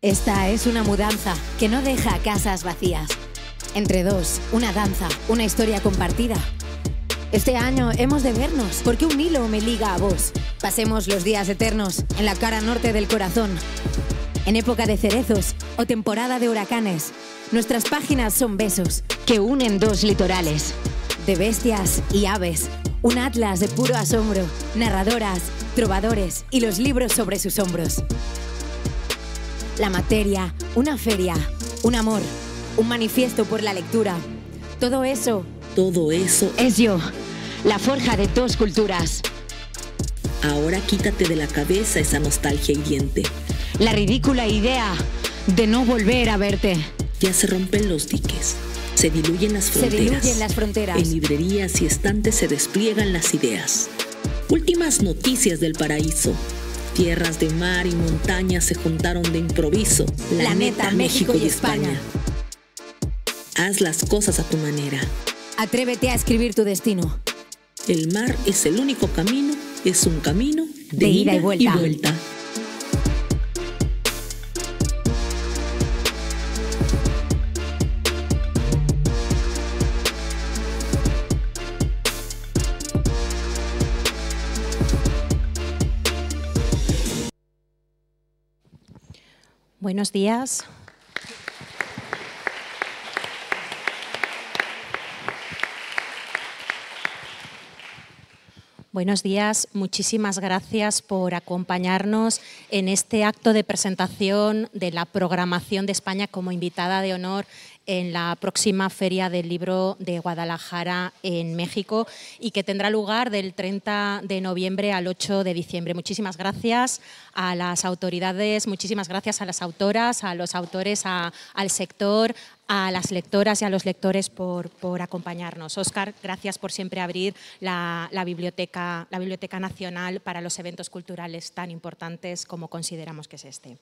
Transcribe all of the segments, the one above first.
Esta es una mudanza que no deja casas vacías. Entre dos, una danza, una historia compartida. Este año hemos de vernos porque un hilo me liga a vos. Pasemos los días eternos en la cara norte del corazón. En época de cerezos o temporada de huracanes, nuestras páginas son besos que unen dos litorales. De bestias y aves, un atlas de puro asombro, narradoras, trovadores y los libros sobre sus hombros la materia, una feria, un amor, un manifiesto por la lectura. Todo eso. Todo eso. Es yo, la forja de dos culturas. Ahora quítate de la cabeza esa nostalgia hiriente. La ridícula idea de no volver a verte. Ya se rompen los diques. Se diluyen las fronteras. Se diluyen las fronteras. En librerías y estantes se despliegan las ideas. Últimas noticias del paraíso. Tierras de mar y montaña se juntaron de improviso. La, México, y España. Haz las cosas a tu manera. Atrévete a escribir tu destino. El mar es el único camino, es un camino de, ida, Y vuelta. Buenos días. Buenos días, muchísimas gracias por acompañarnos en este acto de presentación de la programación de España como invitada de honor en la próxima Feria del Libro de Guadalajara en México y que tendrá lugar del 30 de noviembre al 8 de diciembre. Muchísimas gracias a las autoridades, muchísimas gracias a las autoras, a los autores, al sector, a las lectoras y a los lectores por, acompañarnos. Oscar, gracias por siempre abrir la, biblioteca, la Biblioteca Nacional para los eventos culturales tan importantes como consideramos que es este.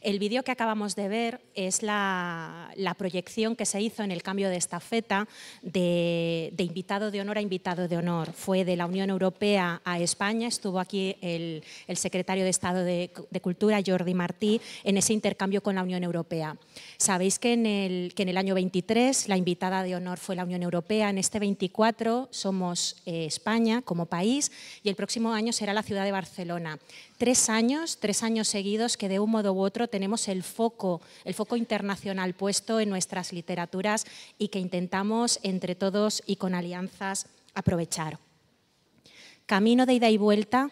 El vídeo que acabamos de ver es la, proyección que se hizo en el cambio de estafeta de, de, invitado de honor a invitado de honor. Fue de la Unión Europea a España, estuvo aquí el, secretario de Estado de, Cultura, Jordi Martí, en ese intercambio con la Unión Europea. Sabéis que en, el, que en el año 23 la invitada de honor fue la Unión Europea, en este 24 somos eh, España como país y el próximo año será la ciudad de Barcelona. Tres años, tres años seguidos que de un modo u otro tenemos el foco, el foco internacional puesto en nuestras literaturas y que intentamos entre todos y con alianzas aprovechar. Camino de ida y vuelta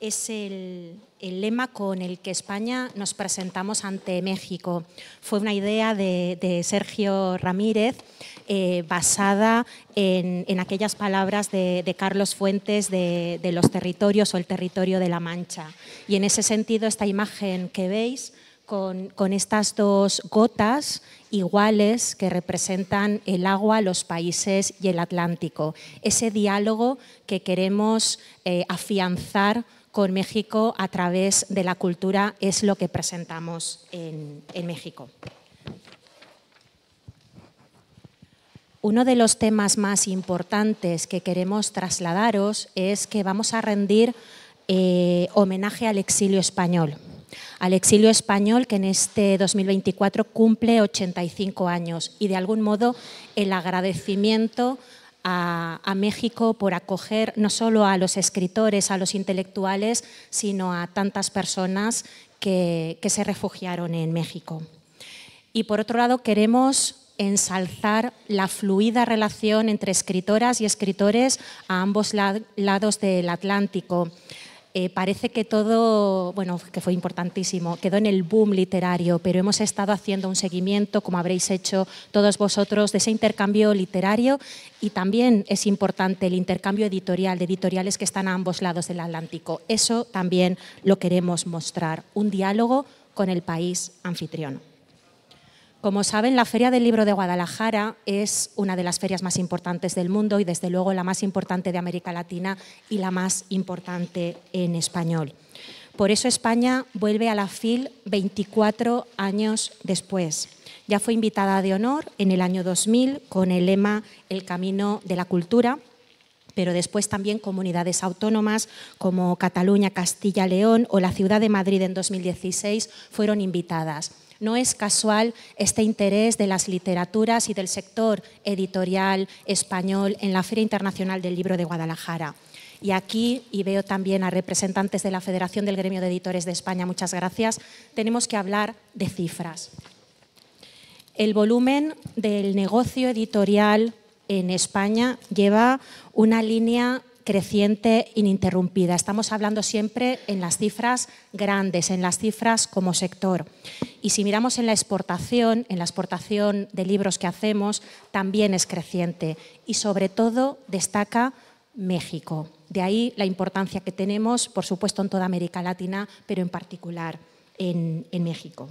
es el, el, lema con el que España nos presentamos ante México. Fue una idea de, Sergio Ramírez eh, basada en, en, aquellas palabras de, Carlos Fuentes de, de los territorios o el territorio de la Mancha. Y en ese sentido, esta imagen que veis con, estas dos gotas iguales que representan el agua, los países y el Atlántico. Ese diálogo que queremos eh, afianzar con México a través de la cultura es lo que presentamos en, México. Uno de los temas más importantes que queremos trasladaros es que vamos a rendir eh, homenaje al exilio español al exilio español que en este 2024 cumple 85 años y de algún modo el agradecimiento a, México por acoger no solo a los escritores, a los intelectuales, sino a tantas personas que se refugiaron en México. Y por otro lado, queremos ensalzar la fluida relación entre escritoras y escritores a ambos lados del Atlántico eh, parece que todo, bueno, que fue importantísimo, quedó en el boom literario, pero hemos estado haciendo un seguimiento, como habréis hecho todos vosotros, de ese intercambio literario y también es importante el intercambio editorial, de editoriales que están a ambos lados del Atlántico. Eso también lo queremos mostrar, un diálogo con el país anfitrión. Como saben, la Feria del Libro de Guadalajara es una de las ferias más importantes del mundo y desde luego la más importante de América Latina y la más importante en español. Por eso España vuelve a la FIL 24 años después. Ya fue invitada de honor en el año 2000 con el lema El Camino de la Cultura, pero después también comunidades autónomas como Cataluña, Castilla, León o la Ciudad de Madrid en 2016 fueron invitadas. No es casual este interés de las literaturas y del sector editorial español en la Feria Internacional del Libro de Guadalajara. Y aquí, y veo también a representantes de la Federación del Gremio de Editores de España, muchas gracias, tenemos que hablar de cifras. El volumen del negocio editorial en España lleva una línea creciente ininterrumpida. Estamos hablando siempre en las cifras grandes, en las cifras como sector. Y si miramos en la exportación, en la exportación de libros que hacemos, también es creciente. Y sobre todo destaca México. De ahí la importancia que tenemos, por supuesto, en toda América Latina, pero en particular en, México.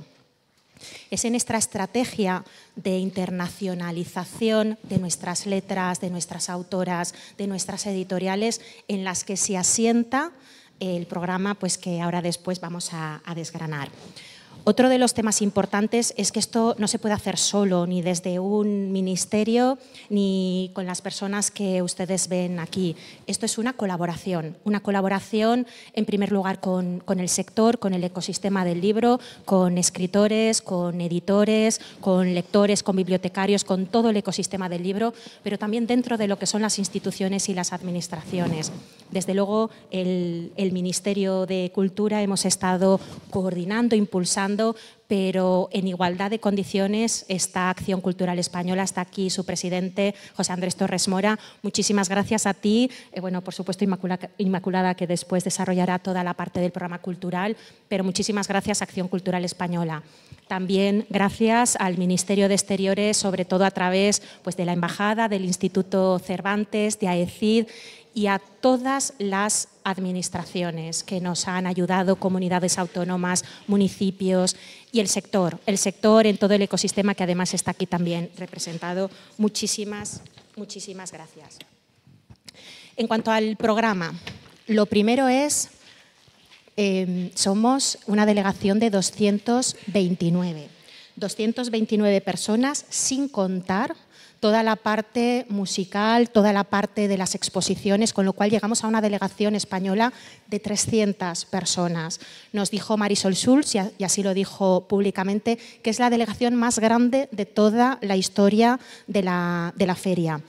Es en nuestra estrategia de internacionalización de nuestras letras, de nuestras autoras, de nuestras editoriales, en las que se asienta el programa pues, que ahora después vamos a desgranar. Otro de los temas importantes es que esto no se puede hacer solo, ni desde un ministerio, ni con las personas que ustedes ven aquí. Esto es una colaboración, una colaboración en primer lugar con, el sector, con el ecosistema del libro, con escritores, con editores, con lectores, con bibliotecarios, con todo el ecosistema del libro, pero también dentro de lo que son las instituciones y las administraciones. Desde luego, el Ministerio de Cultura hemos estado coordinando, impulsando, pero en igualdad de condiciones está Acción Cultural Española, está aquí su presidente, José Andrés Torres Mora. Muchísimas gracias a ti. Eh, bueno, por supuesto, Inmaculada, que después desarrollará toda la parte del programa cultural, pero muchísimas gracias Acción Cultural Española. También gracias al Ministerio de Exteriores, sobre todo a través pues, de la Embajada, del Instituto Cervantes, de AECID y a todas las administraciones que nos han ayudado, comunidades autónomas, municipios y el sector, el sector en todo el ecosistema que además está aquí también representado. Muchísimas, muchísimas gracias. En cuanto al programa, lo primero es, em, somos una delegación de 229, 229 personas sin contar toda la parte musical, toda la parte de las exposiciones, con lo cual llegamos a una delegación española de 300 personas. Nos dijo Marisol Schulz, y así lo dijo públicamente, que es la delegación más grande de toda la historia de de la feria.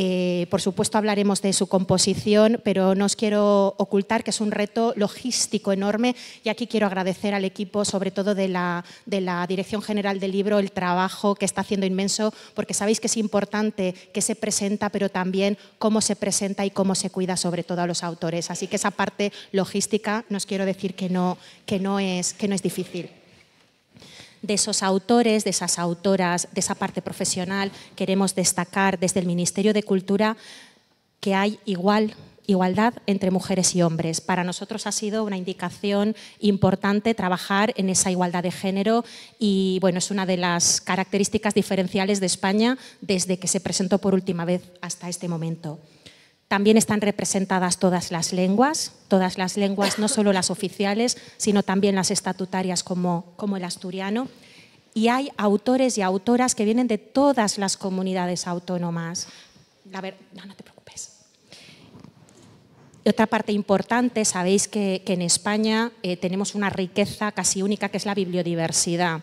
Eh, por supuesto hablaremos de su composición, pero no os quiero ocultar que es un reto logístico enorme y aquí quiero agradecer al equipo, sobre todo de la, Dirección General del Libro, el trabajo que está haciendo inmenso, porque sabéis que es importante que se presenta, pero también cómo se presenta y cómo se cuida sobre todo a los autores. Así que esa parte logística, nos quiero decir que es, que no es difícil de esos autores, de esas autoras, de esa parte profesional, queremos destacar desde el Ministerio de Cultura que hay igual igualdad entre mujeres y hombres. Para nosotros ha sido una indicación importante trabajar en esa igualdad de género y bueno, es una de las características diferenciales de España desde que se presentó por última vez hasta este momento. También están representadas todas las lenguas, todas las lenguas, no solo las oficiales, sino también las estatutarias como, como el asturiano. Y hay autores y autoras que vienen de todas las comunidades autónomas. A ver, no, te preocupes. otra parte importante, sabéis que, en España eh, tenemos una riqueza casi única que es la bibliodiversidad.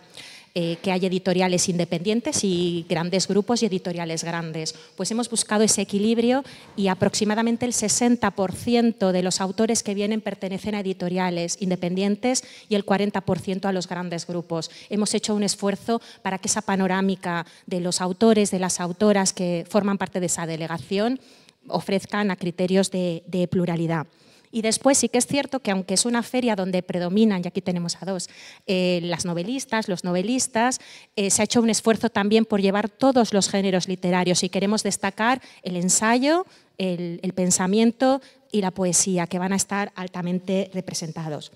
Eh, que hay editoriales independientes y grandes grupos y editoriales grandes. Pues hemos buscado ese equilibrio y aproximadamente el 60% de los autores que vienen pertenecen a editoriales independientes y el 40% a los grandes grupos. Hemos hecho un esfuerzo para que esa panorámica de los autores, de las autoras que forman parte de esa delegación, ofrezcan a criterios de pluralidad. Y después sí que es cierto que aunque es una feria donde predominan, y aquí tenemos a dos, eh, las novelistas, los novelistas, eh, se ha hecho un esfuerzo también por llevar todos los géneros literarios y queremos destacar el ensayo, el, pensamiento y la poesía, que van a estar altamente representados.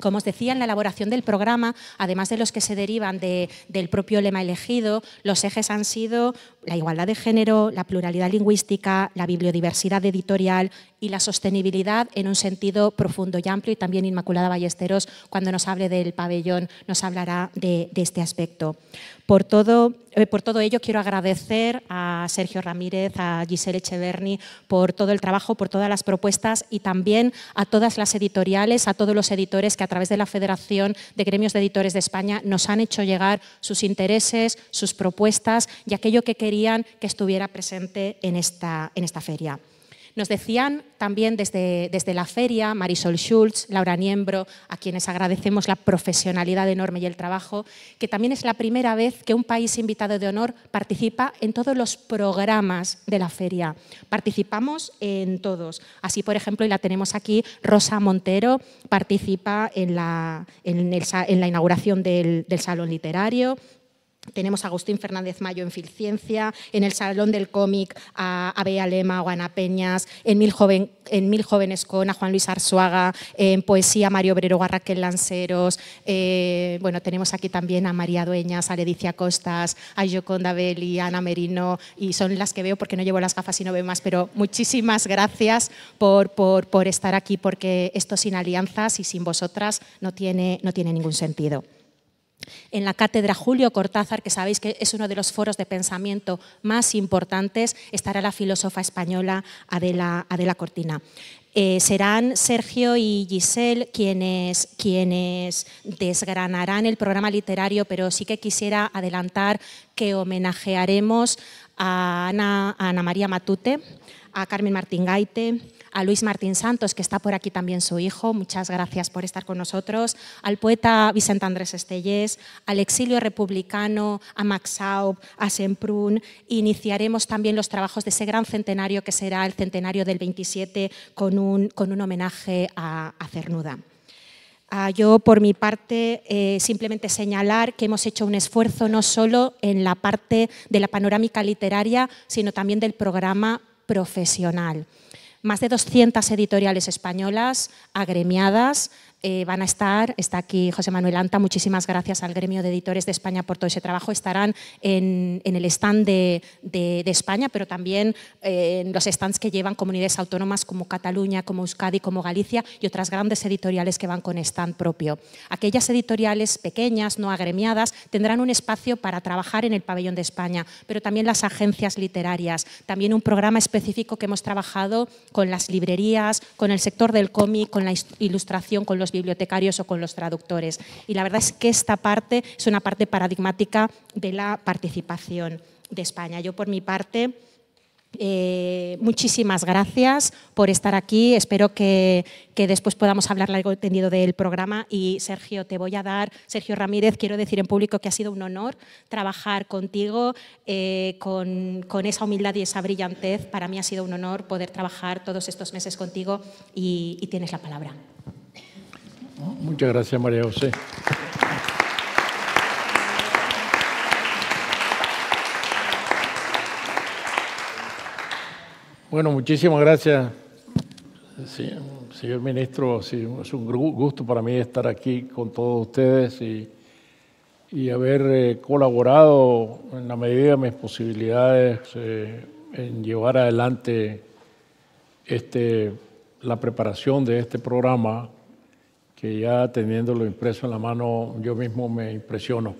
Como os decía, en la elaboración del programa, además de los que se derivan del propio lema elegido, los ejes han sido la igualdad de género, la pluralidad lingüística, la bibliodiversidad editorial, y la sostenibilidad en un sentido profundo y amplio. Y también Inmaculada Ballesteros, cuando nos hable del pabellón, nos hablará de, este aspecto. Eh, por todo, ello, quiero agradecer a Sergio Ramírez, a Giselle Echeverni por todo el trabajo, por todas las propuestas y también a todas las editoriales, a todos los editores que a través de la Federación de Gremios de Editores de España nos han hecho llegar sus intereses, sus propuestas y aquello que querían que estuviera presente en esta, en esta feria. Nos decían también desde, desde la feria Marisol Schulz, Laura Niembro, a quienes agradecemos la profesionalidad enorme y el trabajo, que también es la primera vez que un país invitado de honor participa en todos los programas de la feria. Participamos en todos. Así, por ejemplo, y la tenemos aquí, Rosa Montero participa en la, en la inauguración del, del Salón Literario, tenemos a Agustín Fernández Mayo en Filciencia, en el Salón del Cómic a, a Bea Lema o Ana Peñas, en Mil, Jóvenes con a Juan Luis Arzuaga, en Poesía Mario Obrero a Raquel Lanceros, eh, bueno, tenemos aquí también a María Dueñas, a Ledicia Costas, a Yoconda Belli, a Ana Merino, y son las que veo porque no llevo las gafas y no veo más, pero muchísimas gracias por, por estar aquí, porque esto sin alianzas y sin vosotras no tiene, no tiene ningún sentido en la cátedra Julio Cortázar, que sabéis que es uno de los foros de pensamiento más importantes, estará la filósofa española Adela, Cortina. Eh, serán Sergio y Giselle quienes, desgranarán el programa literario, pero sí que quisiera adelantar que homenajearemos a Ana, a Ana María Matute, a Carmen Martín Gaite, a Luis Martín Santos, que está por aquí también su hijo, muchas gracias por estar con nosotros, al poeta Vicente Andrés Estellés, al exilio republicano, a Max Saub, a Semprún. Iniciaremos también los trabajos de ese gran centenario que será el centenario del 27 con un, homenaje a, Cernuda. Ah, yo, por mi parte, eh, simplemente señalar que hemos hecho un esfuerzo no solo en la parte de la panorámica literaria, sino también del programa profesional más de 200 editoriales españolas agremiadas eh, van a estar, está aquí José Manuel Anta, muchísimas gracias al gremio de editores de España por todo ese trabajo, estarán en, en el stand de, de, España, pero también eh, en los stands que llevan comunidades autónomas como Cataluña, como Euskadi, como Galicia y otras grandes editoriales que van con stand propio. Aquellas editoriales pequeñas, no agremiadas, tendrán un espacio para trabajar en el pabellón de España, pero también las agencias literarias, también un programa específico que hemos trabajado con las librerías, con el sector del cómic, con la ilustración, con los bibliotecarios o con los traductores. Y la verdad es que esta parte es una parte paradigmática de la participación de España. Yo, por mi parte, eh, muchísimas gracias por estar aquí. Espero que, después podamos hablar largo y tendido del programa. Y Sergio, te voy a dar, Sergio Ramírez, quiero decir en público que ha sido un honor trabajar contigo eh, con, esa humildad y esa brillantez. Para mí ha sido un honor poder trabajar todos estos meses contigo y tienes la palabra. Muchas gracias, María José. Bueno, muchísimas gracias, señor ministro. es un gusto para mí estar aquí con todos ustedes y, haber eh, colaborado en la medida de mis posibilidades eh, en llevar adelante este, la preparación de este programa que ya teniéndolo impreso en la mano, yo mismo me impresiono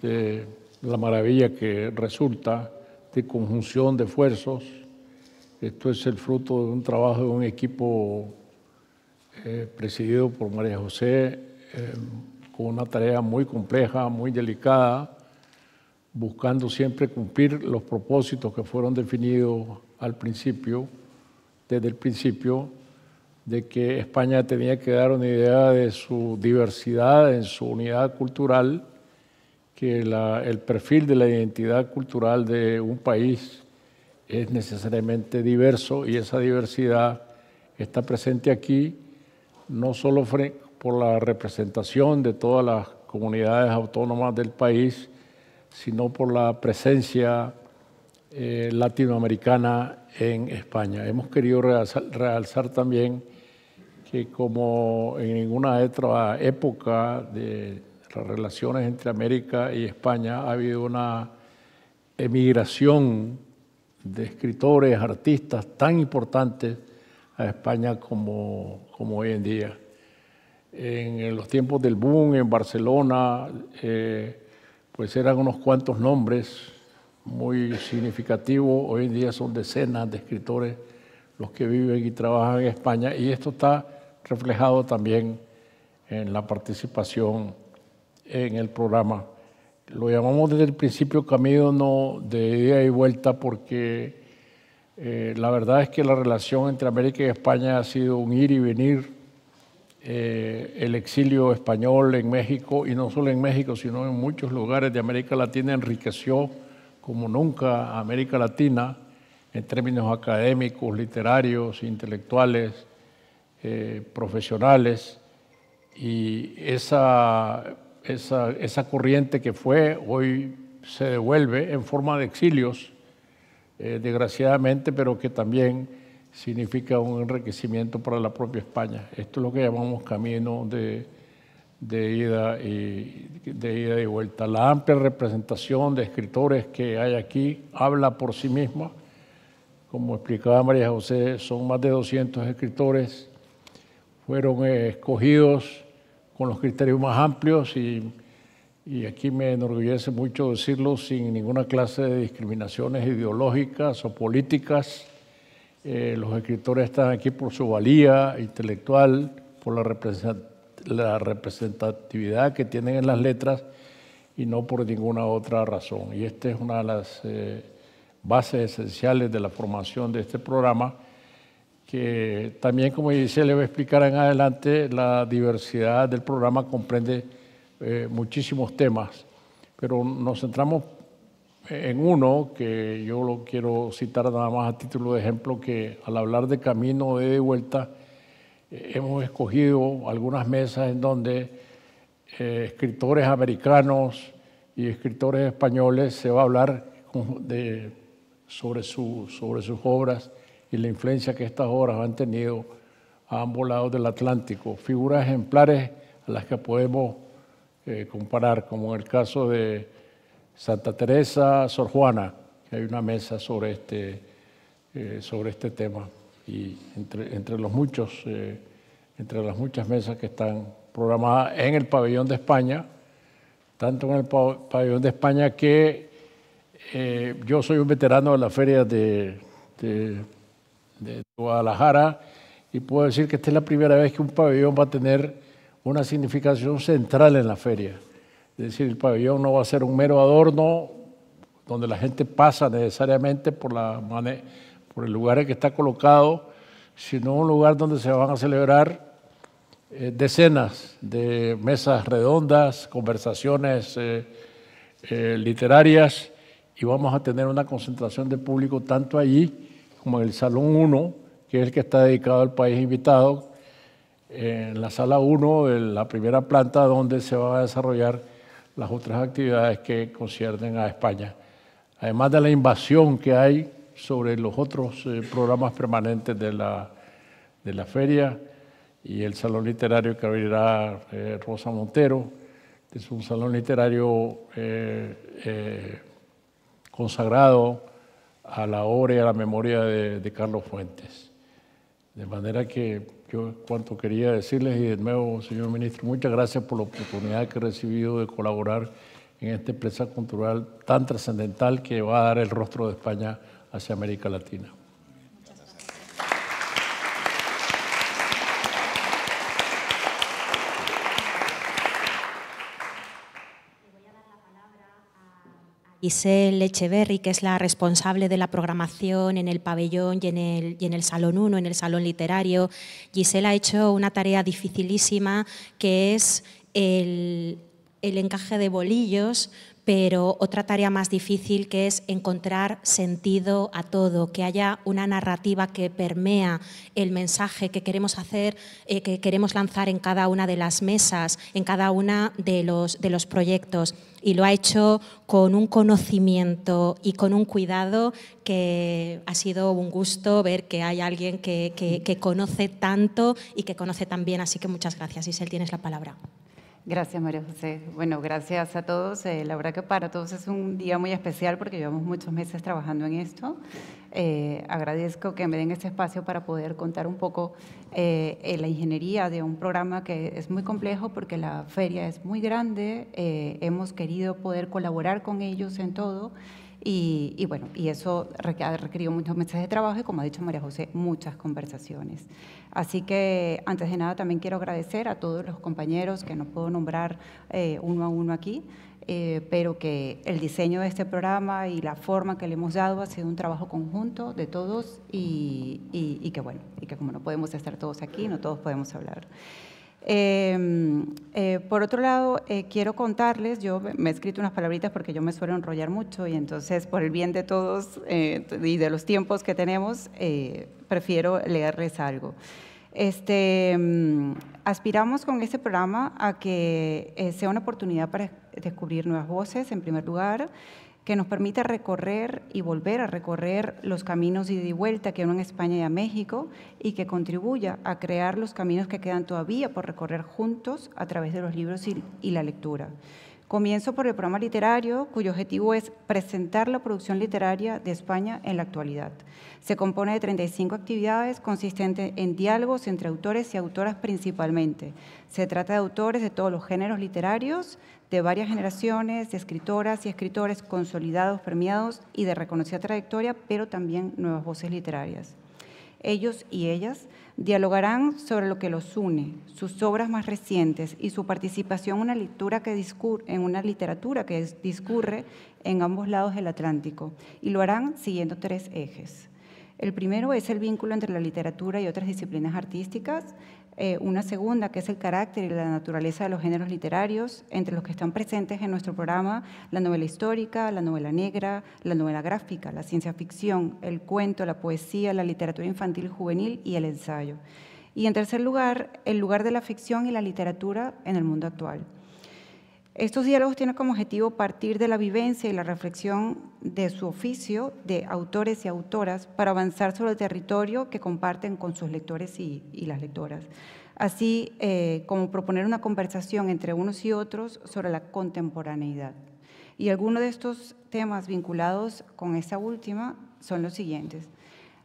de la maravilla que resulta de conjunción de esfuerzos. Esto es el fruto de un trabajo de un equipo eh, presidido por María José, eh, con una tarea muy compleja, muy delicada, buscando siempre cumplir los propósitos que fueron definidos al principio, desde el principio, de que España tenía que dar una idea de su diversidad, en su unidad cultural, que el perfil de la identidad cultural de un país es necesariamente diverso y esa diversidad está presente aquí no solo por la representación de todas las comunidades autónomas del país, sino por la presencia eh, latinoamericana en España. Hemos querido realzar también que como en ninguna otra época de las relaciones entre América y España ha habido una emigración de escritores, artistas tan importantes a España como, hoy en día. En, los tiempos del boom en Barcelona, eh, pues eran unos cuantos nombres muy significativos. Hoy en día son decenas de escritores los que viven y trabajan en España y esto está reflejado también en la participación en el programa. Lo llamamos desde el principio camino no de ida y vuelta porque eh, la verdad es que la relación entre América y España ha sido un ir y venir. Eh, el exilio español en México, y no solo en México, sino en muchos lugares de América Latina, enriqueció como nunca a América Latina en términos académicos, literarios, intelectuales, eh, profesionales y esa, esa, esa, corriente que fue hoy se devuelve en forma de exilios, eh, desgraciadamente, pero que también significa un enriquecimiento para la propia España. Esto es lo que llamamos camino de, de ida, y, de ida y vuelta. La amplia representación de escritores que hay aquí habla por sí misma. Como explicaba María José, son más de 200 escritores fueron eh, escogidos con los criterios más amplios y, aquí me enorgullece mucho decirlo, sin ninguna clase de discriminaciones ideológicas o políticas. Eh, los escritores están aquí por su valía intelectual, por la, representatividad que tienen en las letras y no por ninguna otra razón. Y esta es una de las eh, bases esenciales de la formación de este programa que también, como dice, le voy a explicar en adelante, la diversidad del programa comprende eh, muchísimos temas, pero nos centramos en uno que yo lo quiero citar nada más a título de ejemplo, que al hablar de camino de vuelta, eh, hemos escogido algunas mesas en donde eh, escritores americanos y escritores españoles se va a hablar de, sobre, sobre sus obras y la influencia que estas obras han tenido a ambos lados del Atlántico, figuras ejemplares a las que podemos eh, comparar, como en el caso de Santa Teresa, Sor Juana, que hay una mesa sobre este, eh, sobre este tema, y entre, entre los muchos, eh, entre las muchas mesas que están programadas en el pabellón de España, tanto en el pabellón de España que yo soy un veterano de la feria de de Guadalajara y puedo decir que esta es la primera vez que un pabellón va a tener una significación central en la feria. Es decir, el pabellón no va a ser un mero adorno donde la gente pasa necesariamente por, la, por el lugar en que está colocado, sino un lugar donde se van a celebrar eh, decenas de mesas redondas, conversaciones eh, eh, literarias, y vamos a tener una concentración de público tanto allí como el Salón 1, que es el que está dedicado al país invitado, en la Sala 1, en la primera planta donde se van a desarrollar las otras actividades que conciernen a España, además de la invasión que hay sobre los otros eh, programas permanentes de la, de la feria y el salón literario que abrirá eh, Rosa Montero. Es un salón literario eh, consagrado a la obra y a la memoria de, Carlos Fuentes. De manera que yo cuanto quería decirles y de nuevo, señor ministro, muchas gracias por la oportunidad que he recibido de colaborar en esta empresa cultural tan trascendental que va a dar el rostro de España hacia América Latina. Giselle Echeverry, que es la responsable de la programación en el pabellón y en el, Salón 1, en el Salón Literario. Giselle ha hecho una tarea dificilísima que es el encaje de bolillos pero otra tarea más difícil que es encontrar sentido a todo, que haya una narrativa que permea el mensaje que queremos hacer, eh, que queremos lanzar en cada una de las mesas, en cada una de los, proyectos. Y lo ha hecho con un conocimiento y con un cuidado que ha sido un gusto ver que hay alguien que, conoce tanto y que conoce tan bien. Así que muchas gracias, Isel, tienes la palabra. Gracias, María José. Bueno, gracias a todos. Eh, la verdad que para todos es un día muy especial porque llevamos muchos meses trabajando en esto. Eh, agradezco que me den este espacio para poder contar un poco eh, la ingeniería de un programa que es muy complejo porque la feria es muy grande. hemos querido poder colaborar con ellos en todo. Y, bueno, y eso ha requerido muchos meses de trabajo y, como ha dicho María José, muchas conversaciones. Así que, antes de nada, también quiero agradecer a todos los compañeros que no puedo nombrar eh, uno a uno aquí, eh, pero que el diseño de este programa y la forma que le hemos dado ha sido un trabajo conjunto de todos y, y que bueno, y que como no podemos estar todos aquí, no todos podemos hablar. Em, eh, por otro lado, eh, quiero contarles, yo me he escrito unas palabritas porque yo me suelo enrollar mucho y entonces por el bien de todos eh, y de los tiempos que tenemos, prefiero leerles algo. Este, em, aspiramos con este programa a que sea una oportunidad para descubrir nuevas voces, en primer lugar, que nos permita recorrer y volver a recorrer los caminos ida y vuelta que unen en España y a México y que contribuya a crear los caminos que quedan todavía por recorrer juntos a través de los libros y, y la lectura. Comienzo por el programa literario, cuyo objetivo es presentar la producción literaria de España en la actualidad. Se compone de 35 actividades consistentes en diálogos entre autores y autoras principalmente. Se trata de autores de todos los géneros literarios, de varias generaciones, de escritoras y escritores consolidados, premiados y de reconocida trayectoria, pero también nuevas voces literarias. Ellos y ellas dialogarán sobre lo que los une, sus obras más recientes y su participación en una, lectura en una literatura que discurre en ambos lados del Atlántico, y lo harán siguiendo tres ejes. El primero es el vínculo entre la literatura y otras disciplinas artísticas, eh, una segunda, que es el carácter y la naturaleza de los géneros literarios, entre los que están presentes en nuestro programa la novela histórica, la novela negra, la novela gráfica, la ciencia ficción, el cuento, la poesía, la literatura infantil y juvenil y el ensayo. Y en tercer lugar, el lugar de la ficción y la literatura en el mundo actual. Estos diálogos tienen como objetivo partir de la vivencia y la reflexión de su oficio de autores y autoras para avanzar sobre el territorio que comparten con sus lectores y, las lectoras, así eh, como proponer una conversación entre unos y otros sobre la contemporaneidad. Y algunos de estos temas vinculados con esta última son los siguientes.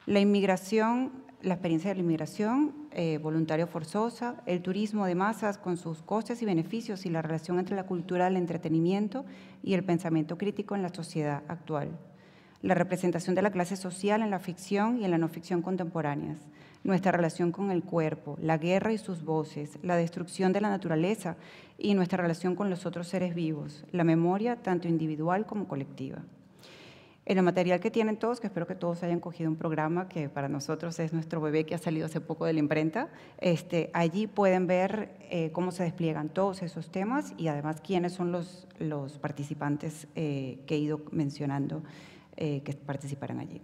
La inmigración, la experiencia de la inmigración, eh, voluntario forzosa, el turismo de masas con sus costes y beneficios y la relación entre la cultura el entretenimiento y el pensamiento crítico en la sociedad actual, la representación de la clase social en la ficción y en la no ficción contemporáneas, nuestra relación con el cuerpo, la guerra y sus voces, la destrucción de la naturaleza y nuestra relación con los otros seres vivos, la memoria tanto individual como colectiva en el material que tienen todos, que espero que todos hayan cogido un programa que para nosotros es nuestro bebé que ha salido hace poco de la imprenta, este, allí pueden ver eh, cómo se despliegan todos esos temas y además quiénes son los, participantes eh, que he ido mencionando eh, que participarán allí.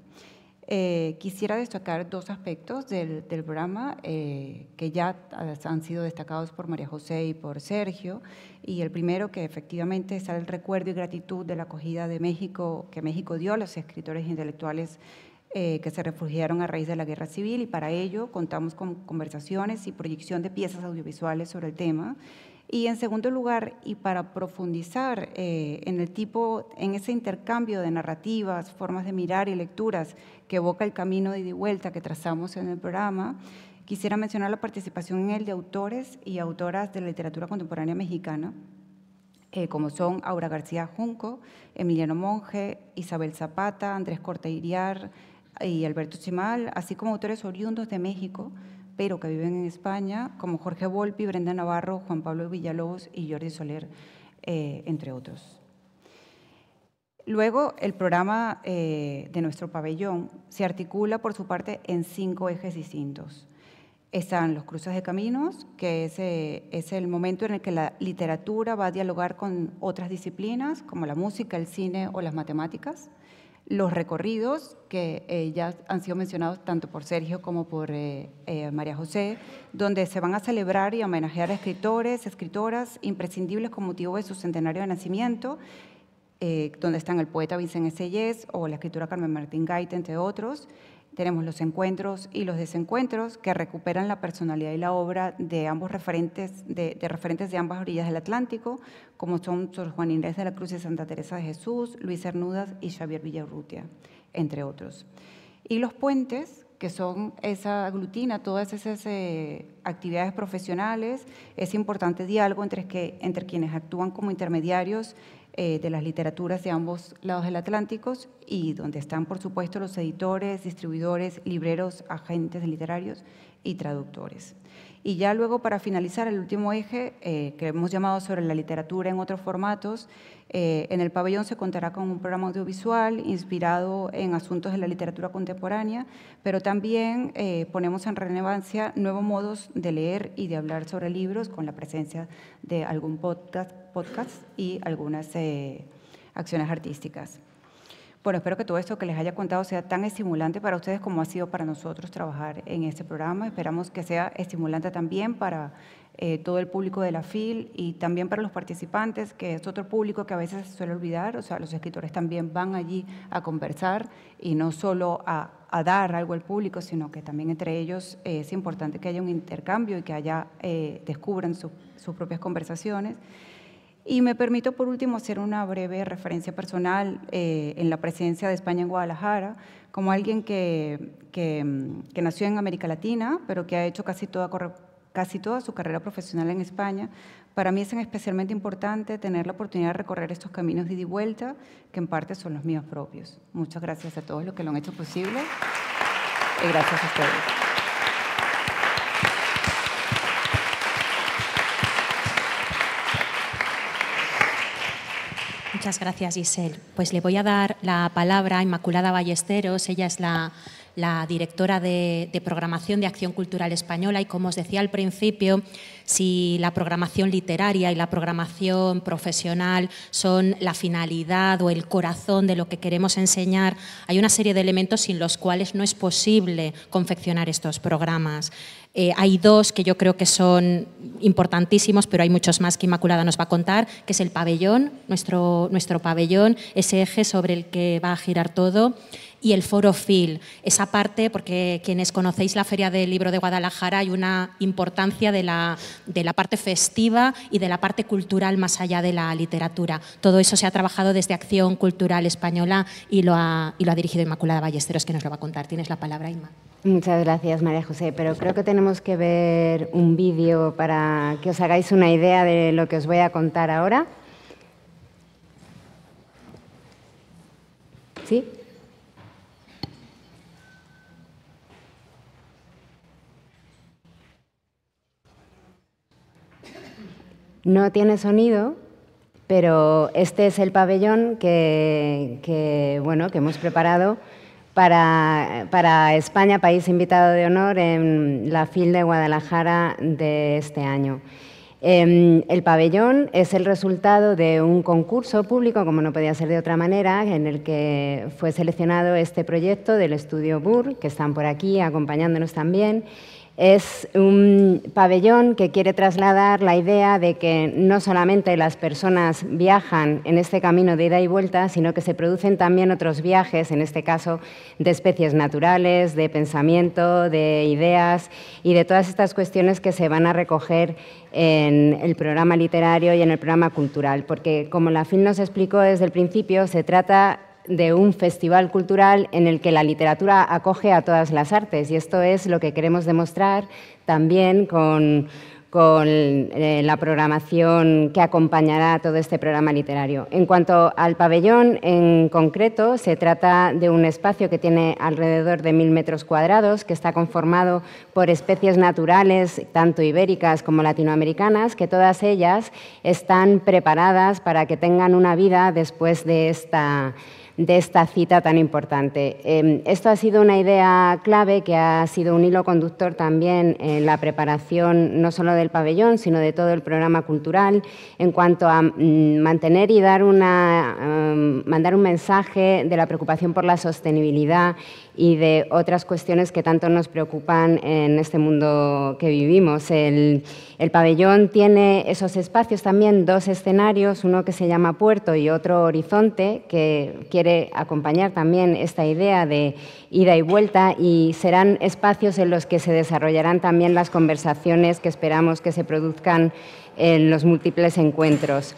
Eh, quisiera destacar dos aspectos del, programa eh, que ya han sido destacados por María José y por Sergio. Y el primero que efectivamente es el recuerdo y gratitud de la acogida de México que México dio a los escritores intelectuales eh, que se refugiaron a raíz de la guerra civil y para ello contamos con conversaciones y proyección de piezas audiovisuales sobre el tema. Y en segundo lugar, y para profundizar eh, en el tipo, en ese intercambio de narrativas, formas de mirar y lecturas que evoca el camino de ida y vuelta que trazamos en el programa, quisiera mencionar la participación en él de autores y autoras de la literatura contemporánea mexicana, eh, como son Aura García Junco, Emiliano Monge, Isabel Zapata, Andrés Corteiriar y Alberto Chimal, así como autores oriundos de México pero que viven en España, como Jorge Volpi, Brenda Navarro, Juan Pablo Villalobos y Jordi Soler, eh, entre otros. Luego, el programa eh, de nuestro pabellón se articula, por su parte, en cinco ejes distintos. Están los cruces de caminos, que eh, es el momento en el que la literatura va a dialogar con otras disciplinas, como la música, el cine o las matemáticas los recorridos que eh, ya han sido mencionados tanto por Sergio como por eh, eh, María José, donde se van a celebrar y homenajear a escritores, escritoras imprescindibles con motivo de su centenario de nacimiento, donde están el poeta Vicente Sellés o la escritora Carmen Martín Gaita, entre otros. Tenemos los encuentros y los desencuentros que recuperan la personalidad y la obra de ambos referentes, de, referentes de ambas orillas del Atlántico, como son Sor Juan Inés de la Cruz de Santa Teresa de Jesús, Luis Hernudas y Xavier Villarrutia, entre otros. Y los puentes, que son esa aglutina todas esas eh, actividades profesionales, ese importante diálogo entre, que, entre quienes actúan como intermediarios eh, de las literaturas de ambos lados del Atlántico y donde están, por supuesto, los editores, distribuidores, libreros, agentes literarios y traductores. Y ya luego, para finalizar, el último eje eh, que hemos llamado sobre la literatura en otros formatos, eh, en el pabellón se contará con un programa audiovisual inspirado en asuntos de la literatura contemporánea, pero también eh, ponemos en relevancia nuevos modos de leer y de hablar sobre libros con la presencia de algún podcast y algunas acciones artísticas. Bueno, espero que todo esto que les haya contado sea tan estimulante para ustedes como ha sido para nosotros trabajar en este programa. Esperamos que sea estimulante también para eh, todo el público de la FIL y también para los participantes, que es otro público que a veces se suele olvidar, o sea, los escritores también van allí a conversar y no solo a, dar algo al público, sino que también entre ellos eh, es importante que haya un intercambio y que haya, eh, descubran sus propias conversaciones. Y me permito por último hacer una breve referencia personal eh, en la presencia de España en Guadalajara, como alguien que, mm, que, nació en América Latina, pero que ha hecho casi toda, casi toda su carrera profesional en España. Para mí es especialmente importante tener la oportunidad de recorrer estos caminos de ida y vuelta, que en parte son los míos propios. Muchas gracias a todos los que lo han hecho posible y gracias a ustedes. Muchas gracias, Giselle. Pues le voy a dar la palabra a Inmaculada Ballesteros. Ella es la, directora de, programación de Acción Cultural Española y, como os decía al principio, si la programación literaria y la programación profesional son la finalidad o el corazón de lo que queremos enseñar, hay una serie de elementos sin los cuales no es posible confeccionar estos programas. Eh, hay dos que yo creo que son importantísimos, pero hay muchos más que Inmaculada nos va a contar, que es el pabellón, nuestro, nuestro pabellón, ese eje sobre el que va a girar todo, y el Foro FIL. Esa parte, porque quienes conocéis la Feria del Libro de Guadalajara, hay una importancia de la, parte festiva y de la parte cultural más allá de la literatura. Todo eso se ha trabajado desde Acción Cultural Española y lo ha, dirigido Inmaculada Ballesteros, que nos lo va a contar. Tienes la palabra, Inma. Muchas gracias, María José. Pero creo que tenemos que ver un vídeo para que os hagáis una idea de lo que os voy a contar ahora. ¿Sí? No tiene sonido, pero este es el pabellón que, hemos preparado para, España, país invitado de honor en la FIL de Guadalajara de este año. Em, el pabellón es el resultado de un concurso público, como no podía ser de otra manera, en el que fue seleccionado este proyecto del estudio BUR, que están por aquí acompañándonos también, es un pabellón que quiere trasladar la idea de que no solamente las personas viajan en este camino de ida y vuelta, sino que se producen también otros viajes, en este caso de especies naturales, de pensamiento, de ideas y de todas estas cuestiones que se van a recoger en el programa literario y en el programa cultural. Porque, como la Fin nos explicó desde el principio, se trata de un festival cultural en el que la literatura acoge a todas las artes. Y esto es lo que queremos demostrar también con, eh, la programación que acompañará todo este programa literario. En cuanto al pabellón en concreto, se trata de un espacio que tiene alrededor de mil metros cuadrados, que está conformado por especies naturales, tanto ibéricas como latinoamericanas, que todas ellas están preparadas para que tengan una vida después de esta de esta cita tan importante. Em, esto ha sido una idea clave que ha sido un hilo conductor también en la preparación no solo del pabellón, sino de todo el programa cultural en cuanto a mm, mantener y dar una, em, mandar un mensaje de la preocupación por la sostenibilidad y de otras cuestiones que tanto nos preocupan en este mundo que vivimos. El, el pabellón tiene esos espacios también, dos escenarios, uno que se llama Puerto y otro Horizonte, que quiere acompañar también esta idea de ida y vuelta y serán espacios en los que se desarrollarán también las conversaciones que esperamos que se produzcan en los múltiples encuentros.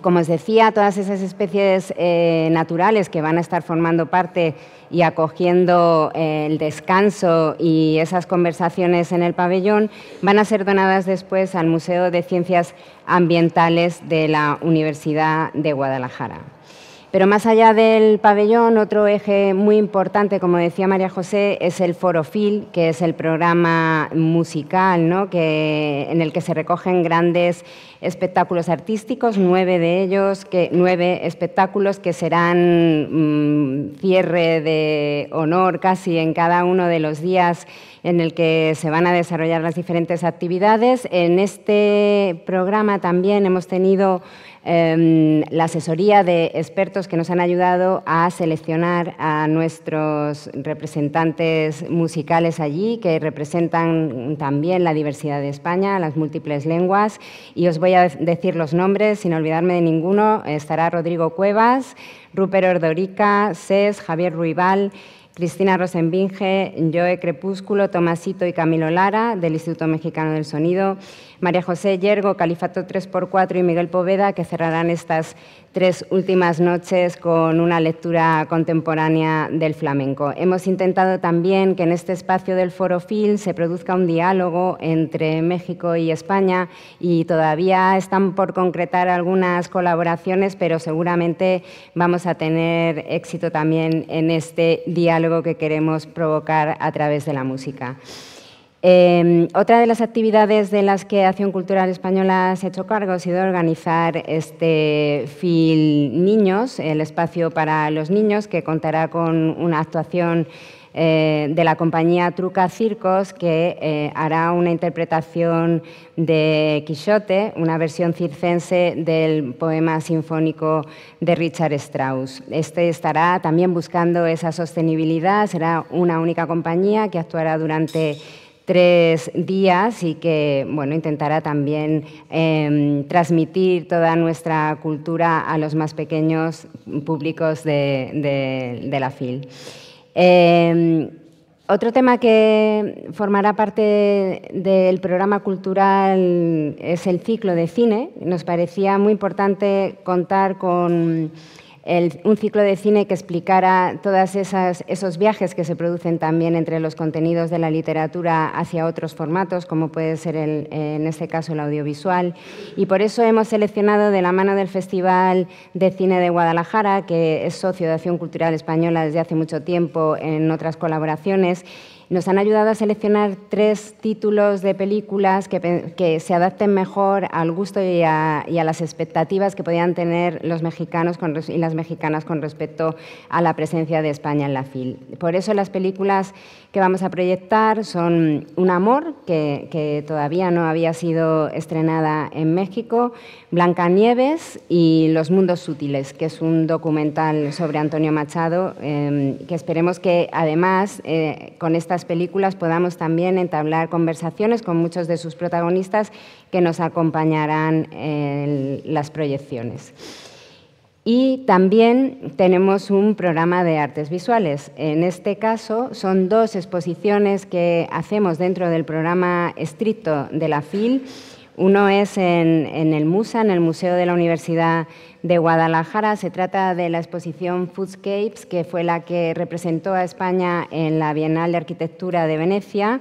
como os decía, todas esas especies eh, naturales que van a estar formando parte y acogiendo eh, el descanso y esas conversaciones en el pabellón, van a ser donadas después al Museo de Ciencias Ambientales de la Universidad de Guadalajara. Pero más allá del pabellón, otro eje muy importante, como decía María José, es el Forofil, que es el programa musical, ¿no? que, en el que se recogen grandes espectáculos artísticos, nueve de ellos, nueve espectáculos que serán mm, cierre de honor casi en cada uno de los días en el que se van a desarrollar las diferentes actividades. En este programa también hemos tenido Em, la asesoría de expertos que nos han ayudado a seleccionar a nuestros representantes musicales allí, que representan también la diversidad de España, las múltiples lenguas. Y os voy a decir los nombres, sin olvidarme de ninguno. Estará Rodrigo Cuevas, Rupert Ordorica, Cés, Javier Ruibal. Cristina Rosenbinge, Joe Crepúsculo, Tomasito y Camilo Lara, del Instituto Mexicano del Sonido, María José Yergo, Califato 3x4 y Miguel Poveda, que cerrarán estas tres últimas noches con una lectura contemporánea del flamenco. Hemos intentado también que en este espacio del Foro Film se produzca un diálogo entre México y España y todavía están por concretar algunas colaboraciones, pero seguramente vamos a tener éxito también en este diálogo que queremos provocar a través de la música. Em, otra de las actividades de las que Acción Cultural Española se ha hecho cargo ha sido organizar este FIL Niños, el espacio para los niños, que contará con una actuación eh, de la compañía Truca Circos, que eh, hará una interpretación de Quijote, una versión circense del poema sinfónico de Richard Strauss. Este estará también buscando esa sostenibilidad, será una única compañía que actuará durante tres días y que bueno, intentará también em, transmitir toda nuestra cultura a los más pequeños públicos de, la FIL. Em, otro tema que formará parte del programa cultural es el ciclo de cine. Nos parecía muy importante contar con un ciclo de cine que explicara todos esos viajes que se producen también entre los contenidos de la literatura hacia otros formatos, como puede ser en este caso el audiovisual. Y por eso hemos seleccionado de la mano del Festival de Cine de Guadalajara, que es socio de Acción Cultural Española desde hace mucho tiempo en otras colaboraciones, nos han ayudado a seleccionar tres títulos de películas que, se adapten mejor al gusto y a, las expectativas que podían tener los mexicanos y las mexicanas con respecto a la presencia de España en la FIL. Por eso las películas que vamos a proyectar son Un amor, que, todavía no había sido estrenada en México, Blancanieves y Los mundos sutiles, que es un documental sobre Antonio Machado, em, que esperemos que además eh, con esta películas podamos también entablar conversaciones con muchos de sus protagonistas que nos acompañarán en las proyecciones. Y también tenemos un programa de artes visuales. En este caso son dos exposiciones que hacemos dentro del programa estricto de la FIL uno es en, el MUSA, en el Museo de la Universidad de Guadalajara. Se trata de la exposición Foodscapes, que fue la que representó a España en la Bienal de Arquitectura de Venecia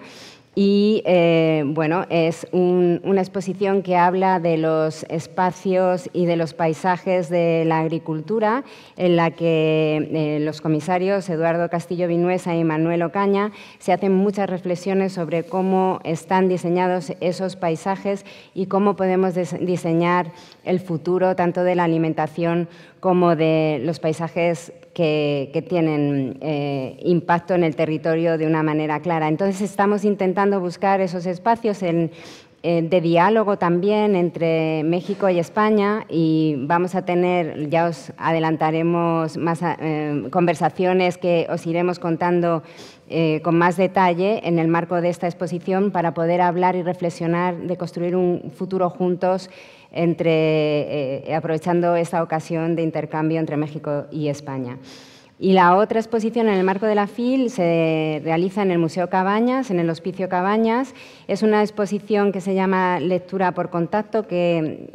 y eh, bueno, es una exposición que habla de los espacios y de los paisajes de la agricultura, en la que eh, los comisarios Eduardo Castillo Vinuesa y Manuel Ocaña se hacen muchas reflexiones sobre cómo están diseñados esos paisajes y cómo podemos diseñar el futuro tanto de la alimentación como de los paisajes que, tienen eh, impacto en el territorio de una manera clara. Entonces estamos intentando buscar esos espacios en, eh, de diálogo también entre México y España y vamos a tener, ya os adelantaremos más eh, conversaciones que os iremos contando eh, con más detalle en el marco de esta exposición para poder hablar y reflexionar de construir un futuro juntos entre, aprovechando esta ocasión de intercambio entre México y España. Y la otra exposición en el marco de la FIL se realiza en el Museo Cabañas, en el Hospicio Cabañas. Es una exposición que se llama Lectura por Contacto,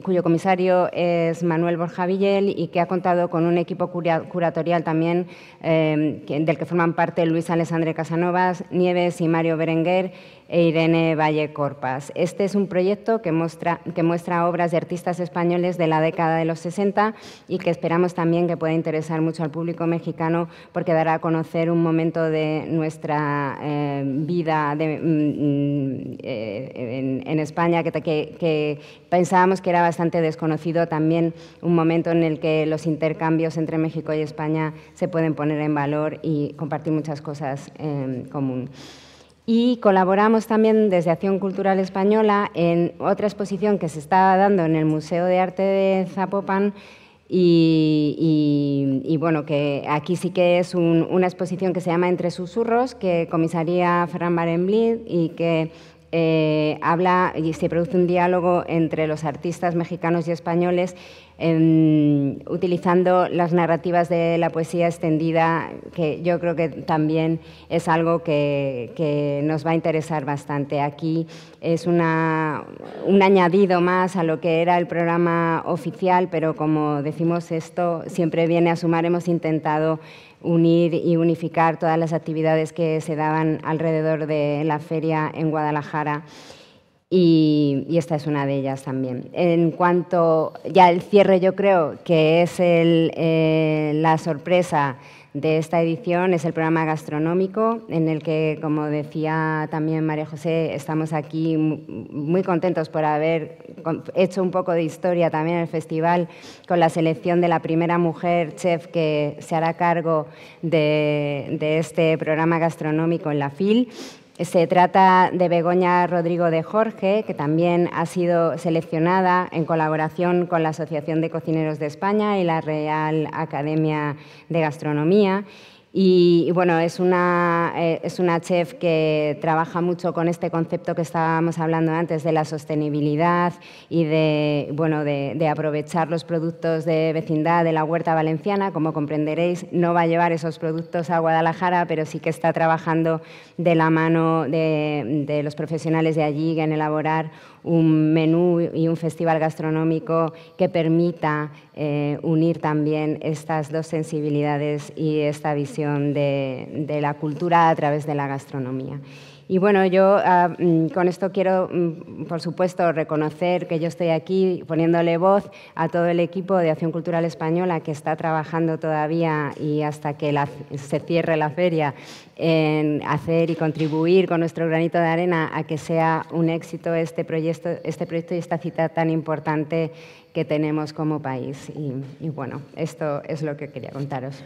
cuyo comisario es Manuel Borja Villel y que ha contado con un equipo curatorial también eh, del que forman parte Luis Alessandre Casanovas, Nieves y Mario Berenguer e Irene Valle Corpas. Este es un proyecto que muestra, que muestra obras de artistas españoles de la década de los 60 y que esperamos también que pueda interesar mucho al público mexicano porque dará a conocer un momento de nuestra eh, vida mm, mm, eh, en, España que, que pensábamos que era bastante desconocido, también un momento en el que los intercambios entre México y España se pueden poner en valor y compartir muchas cosas en común y colaboramos también desde Acción Cultural Española en otra exposición que se está dando en el Museo de Arte de Zapopan y, bueno, que aquí sí que es una exposición que se llama Entre Susurros, que comisaría Ferran Barenblit y que eh, habla y se produce un diálogo entre los artistas mexicanos y españoles Em, utilizando las narrativas de la poesía extendida, que yo creo que también es algo que, nos va a interesar bastante. Aquí es una, un añadido más a lo que era el programa oficial, pero como decimos esto, siempre viene a sumar, hemos intentado unir y unificar todas las actividades que se daban alrededor de la feria en Guadalajara y, esta es una de ellas también. En cuanto ya el cierre, yo creo que es el, eh, la sorpresa de esta edición, es el programa gastronómico, en el que, como decía también María José, estamos aquí muy contentos por haber hecho un poco de historia también en el festival con la selección de la primera mujer chef que se hará cargo de, de este programa gastronómico en la FIL. Se trata de Begoña Rodrigo de Jorge, que también ha sido seleccionada en colaboración con la Asociación de Cocineros de España y la Real Academia de Gastronomía y, bueno, es una, eh, es una chef que trabaja mucho con este concepto que estábamos hablando antes de la sostenibilidad y de, bueno, de, aprovechar los productos de vecindad de la huerta valenciana. Como comprenderéis, no va a llevar esos productos a Guadalajara, pero sí que está trabajando de la mano de, de los profesionales de allí en elaborar un menú y un festival gastronómico que permita eh, unir también estas dos sensibilidades y esta visión de la cultura a través de la gastronomía. Y bueno, yo ah, mm, con esto quiero, mm, por supuesto, reconocer que yo estoy aquí poniéndole voz a todo el equipo de Acción Cultural Española que está trabajando todavía y hasta que se cierre la feria en hacer y contribuir con nuestro granito de arena a que sea un éxito este proyecto, este proyecto y esta cita tan importante que tenemos como país. y bueno, esto es lo que quería contaros.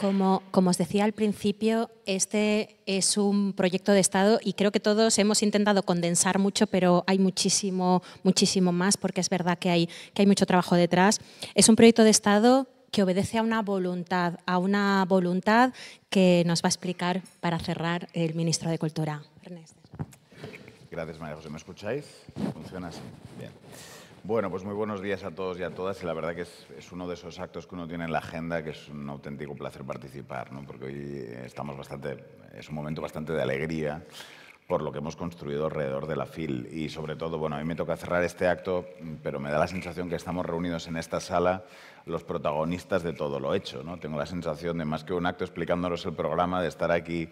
Como, os decía al principio, este es un proyecto de Estado y creo que todos hemos intentado condensar mucho, pero hay muchísimo, muchísimo más porque es verdad que hay, que hay mucho trabajo detrás. Es un proyecto de Estado que obedece a una voluntad, a una voluntad que nos va a explicar para cerrar el ministro de Cultura. Gracias, María José. ¿Me escucháis? ¿Funciona así? Bien. Bueno, pues muy buenos días a todos y a todas. Y la verdad que es, uno de esos actos que uno tiene en la agenda que es un auténtico placer participar, ¿no? porque hoy estamos bastante, es un momento bastante de alegría por lo que hemos construido alrededor de la FIL. Y sobre todo, bueno, a mí me toca cerrar este acto, pero me da la sensación que estamos reunidos en esta sala los protagonistas de todo lo hecho. ¿no? Tengo la sensación de más que un acto explicándonos el programa, de estar aquí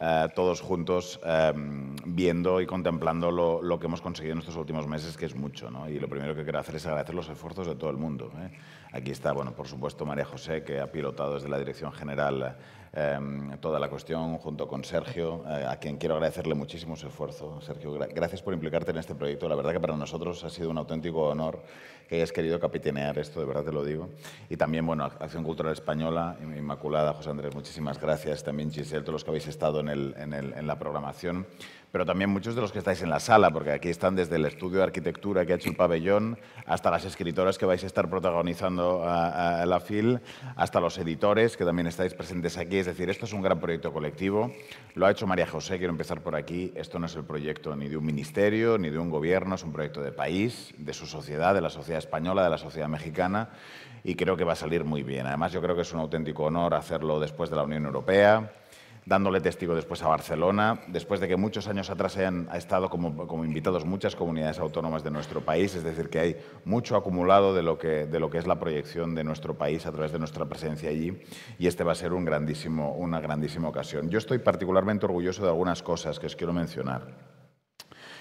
eh, todos juntos em, viendo y contemplando lo, que hemos conseguido en estos últimos meses, que es mucho. ¿no? Y lo primero que quiero hacer es agradecer los esfuerzos de todo el mundo. ¿eh? Aquí está, bueno, por supuesto, María José, que ha pilotado desde la Dirección General Em, toda la cuestión, junto con Sergio, eh, a quien quiero agradecerle muchísimo su esfuerzo. Sergio, gracias por implicarte en este proyecto. La verdad que para nosotros ha sido un auténtico honor que hayas querido capitanear esto, de verdad te lo digo. Y también, bueno, Acción Cultural Española, Inmaculada, José Andrés, muchísimas gracias. También Giselle, todos los que habéis estado en, en, la programación pero también muchos de los que estáis en la sala, porque aquí están desde el estudio de arquitectura que ha hecho el pabellón, hasta las escritoras que vais a estar protagonizando la FIL, hasta los editores que también estáis presentes aquí es decir, esto es un gran proyecto colectivo. Lo ha hecho María José, quiero empezar por aquí. Esto no es el proyecto ni de un ministerio, ni de un gobierno, es un proyecto de país, de su sociedad, de la sociedad española, de la sociedad mexicana, y creo que va a salir muy bien. Además, yo creo que es un auténtico honor hacerlo después de la Unión Europea dándole testigo después a Barcelona, después de que muchos años atrás hayan estado como, invitados muchas comunidades autónomas de nuestro país, es decir, que hay mucho acumulado de lo, que, de lo que es la proyección de nuestro país a través de nuestra presencia allí, y este va a ser un grandísimo, una grandísima ocasión. Yo estoy particularmente orgulloso de algunas cosas que os quiero mencionar.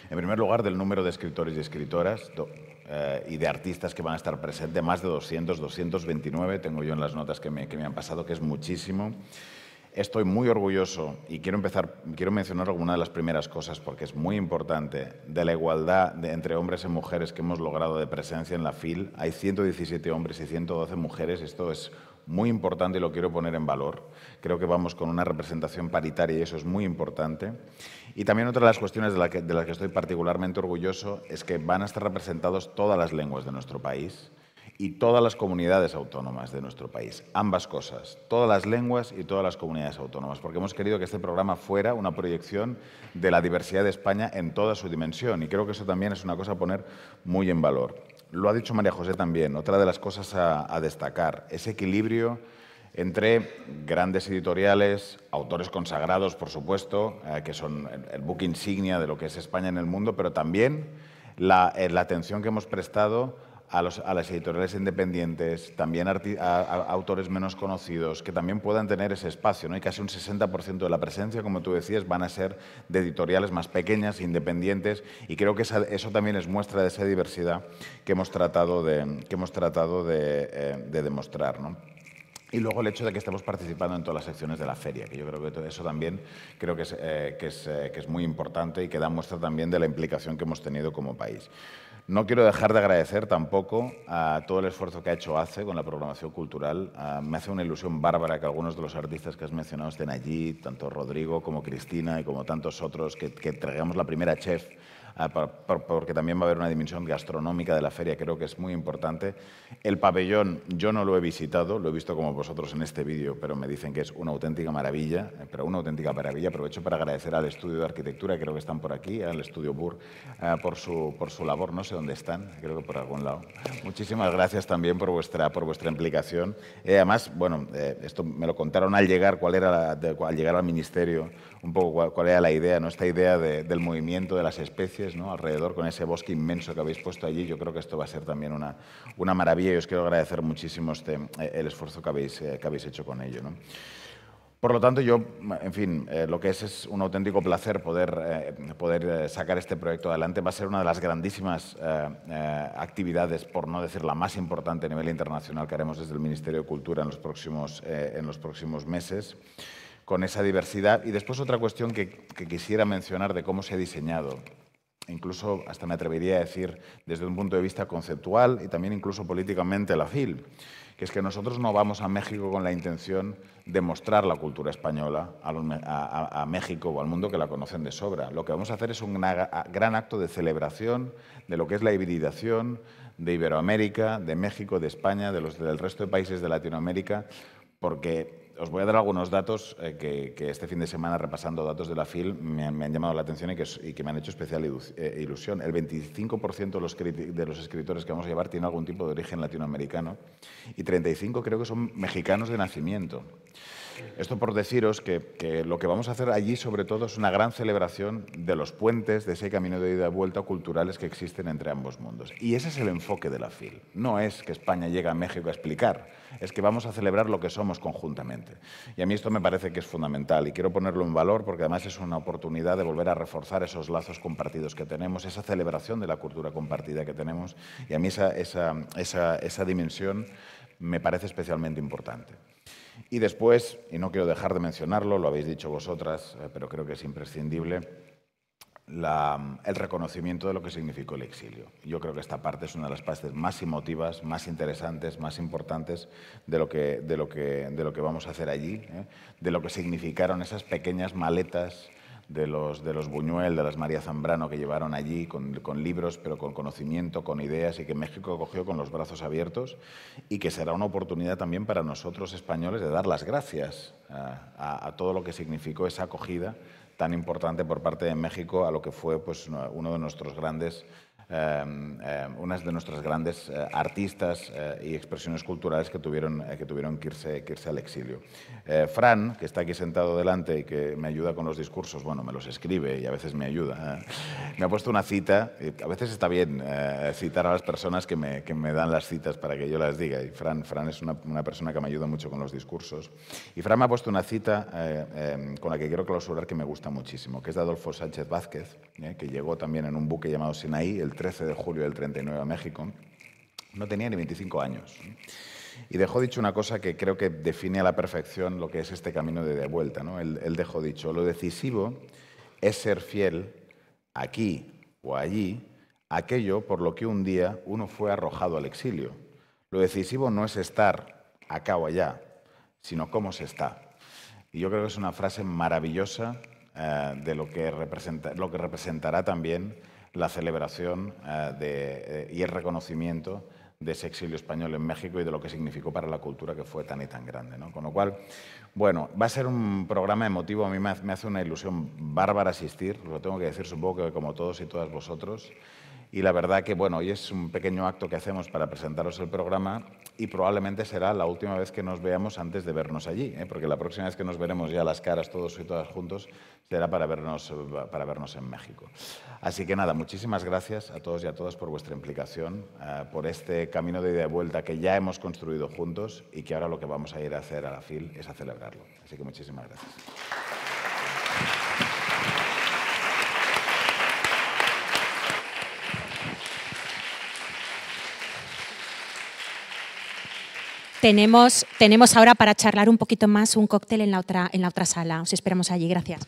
En primer lugar, del número de escritores y escritoras eh, y de artistas que van a estar presentes, más de 200, 229, tengo yo en las notas que me, que me han pasado, que es muchísimo estoy muy orgulloso y quiero quiero mencionar alguna de las primeras cosas porque es muy importante de la igualdad entre hombres y mujeres que hemos logrado de presencia en la FIL. Hay 117 hombres y 112 mujeres. Esto es muy importante y lo quiero poner en valor. Creo que vamos con una representación paritaria y eso es muy importante. Y también otra de las cuestiones de, de las que estoy particularmente orgulloso es que van a estar representadas todas las lenguas de nuestro país y todas las comunidades autónomas de nuestro país. Ambas cosas, todas las lenguas y todas las comunidades autónomas, porque hemos querido que este programa fuera una proyección de la diversidad de España en toda su dimensión y creo que eso también es una cosa a poner muy en valor. Lo ha dicho María José también, otra de las cosas a, destacar, ese equilibrio entre grandes editoriales, autores consagrados, por supuesto, eh, que son el, buque book insignia de lo que es España en el mundo, pero también la eh, atención que hemos prestado a, las editoriales independientes, también a, autores menos conocidos, que también puedan tener ese espacio. ¿no? Y casi un 60% de la presencia, como tú decías, van a ser de editoriales más pequeñas, independientes, y creo que eso también es muestra de esa diversidad que hemos tratado de, que hemos tratado eh, de, demostrar. ¿no? Y luego el hecho de que estemos participando en todas las secciones de la feria, que yo creo que eso también creo que es, eh, eh, que es muy importante y que da muestra también de la implicación que hemos tenido como país. No quiero dejar de agradecer tampoco a todo el esfuerzo que ha hecho ACE con la programación cultural. Ah, me hace una ilusión bárbara que algunos de los artistas que has mencionado estén allí, tanto Rodrigo como Cristina y como tantos otros, que, que traigamos la primera chef Ah, porque también va a haber una dimensión gastronómica de la feria, creo que es muy importante. El pabellón yo no lo he visitado, lo he visto como vosotros en este vídeo, pero me dicen que es una auténtica maravilla, eh, pero una auténtica maravilla. Aprovecho para agradecer al estudio de arquitectura, creo que están por aquí, al estudio Burr, ah, por su, por su labor, no sé dónde están, creo que por algún lado. Muchísimas gracias también por vuestra, por vuestra implicación. y eh, además, bueno, eh, esto me lo contaron al llegar, cuál era la, al llegar al ministerio, un poco cuál, era la idea, ¿no? esta idea del movimiento de las especies alrededor, con ese bosque inmenso que habéis puesto allí. Yo creo que esto va a ser también una, maravilla y os quiero agradecer muchísimo este, eh, el esfuerzo que habéis, eh, que habéis hecho con ello. Por lo tanto, yo, en fin, eh, lo que es es un auténtico placer poder, poder sacar este proyecto adelante. Va a ser una de las grandísimas actividades, por no decir la más importante a nivel internacional que haremos desde el Ministerio de Cultura en los próximos, en los próximos meses, con esa diversidad. Y después otra cuestión que quisiera mencionar de cómo se ha diseñado incluso hasta me atrevería a decir desde un punto de vista conceptual y también incluso políticamente la FIL, que es que nosotros no vamos a México con la intención de mostrar la cultura española a, México o al mundo que la conocen de sobra. Lo que vamos a hacer es un gran acto de celebración de lo que es la hibridación de Iberoamérica, de México, de España, de los, del resto de países de Latinoamérica, porque os voy a dar algunos datos eh, que, este fin de semana, repasando datos de la FIL, me han, llamado la atención y que, me han hecho especial eh, ilusión. El 25% de los, escritores que vamos a llevar tiene algún tipo de origen latinoamericano y 35 creo que son mexicanos de nacimiento. Esto por deciros que, que, lo que vamos a hacer allí, sobre todo, es una gran celebración de los puentes, de ese camino de ida y vuelta culturales que existen entre ambos mundos. Y ese es el enfoque de la FIL. No es que España llegue a México a explicar, es que vamos a celebrar lo que somos conjuntamente. Y a mí esto me parece que es fundamental y quiero ponerlo en valor porque además es una oportunidad de volver a reforzar esos lazos compartidos que tenemos, esa celebración de la cultura compartida que tenemos y a mí esa, esa dimensión me parece especialmente importante. Y después, y no quiero dejar de mencionarlo, lo habéis dicho vosotras, eh, pero creo que es imprescindible, el reconocimiento de lo que significó el exilio. Yo creo que esta parte es una de las partes más emotivas, más interesantes, más importantes de lo que, vamos a hacer allí, ¿eh? de lo que significaron esas pequeñas maletas de los, Buñuel, de las María Zambrano que llevaron allí con, libros, pero con conocimiento, con ideas y que México cogió con los brazos abiertos y que será una oportunidad también para nosotros españoles de dar las gracias a todo lo que significó esa acogida tan importante por parte de México a lo que fue pues, uno de nuestros grandes Em, em, unas de nuestras grandes eh, artistas eh, y expresiones culturales que tuvieron, eh, que, tuvieron que, irse, irse al exilio. Fran, que está aquí sentado delante y que me ayuda con los discursos, bueno, me los escribe y a veces me ayuda, me ha puesto una cita, a veces está bien citar a las personas que me, que me dan las citas para que yo las diga, y Fran, Fran es una, persona que me ayuda mucho con los discursos. Y Fran me ha puesto una cita em, con la que quiero clausurar que me gusta muchísimo, que es de Adolfo Sánchez Vázquez, eh, que llegó también en un buque llamado Sinaí el 13 de julio del 39 a México, no tenía ni 25 años. Y dejó dicho una cosa que creo que define a la perfección lo que es este camino de, vuelta. ¿no? Él, él dejó dicho, lo decisivo es ser fiel aquí o allí aquello por lo que un día uno fue arrojado al exilio. Lo decisivo no es estar acá o allá, sino cómo se está. Y yo creo que es una frase maravillosa eh, de lo que, representa, lo que representará también la celebración eh, de, eh, y el reconocimiento de ese exilio español en México y de lo que significó para la cultura que fue tan y tan grande. ¿no? Con lo cual, bueno, va a ser un programa emotivo, a mí me hace una ilusión bárbara asistir, lo tengo que decir, supongo que como todos y todas vosotros. Y la verdad que, bueno, hoy es un pequeño acto que hacemos para presentaros el programa y probablemente será la última vez que nos veamos antes de vernos allí, ¿eh? porque la próxima vez que nos veremos ya las caras todos y todas juntos será para vernos, para vernos en México. Así que nada, muchísimas gracias a todos y a todas por vuestra implicación, eh, por este camino de ida y vuelta que ya hemos construido juntos y que ahora lo que vamos a ir a hacer a la FIL es a celebrarlo. Así que muchísimas gracias. tenemos, tenemos ahora para charlar un poquito más un cóctel en la otra, en la otra sala. Os esperamos allí. Gracias.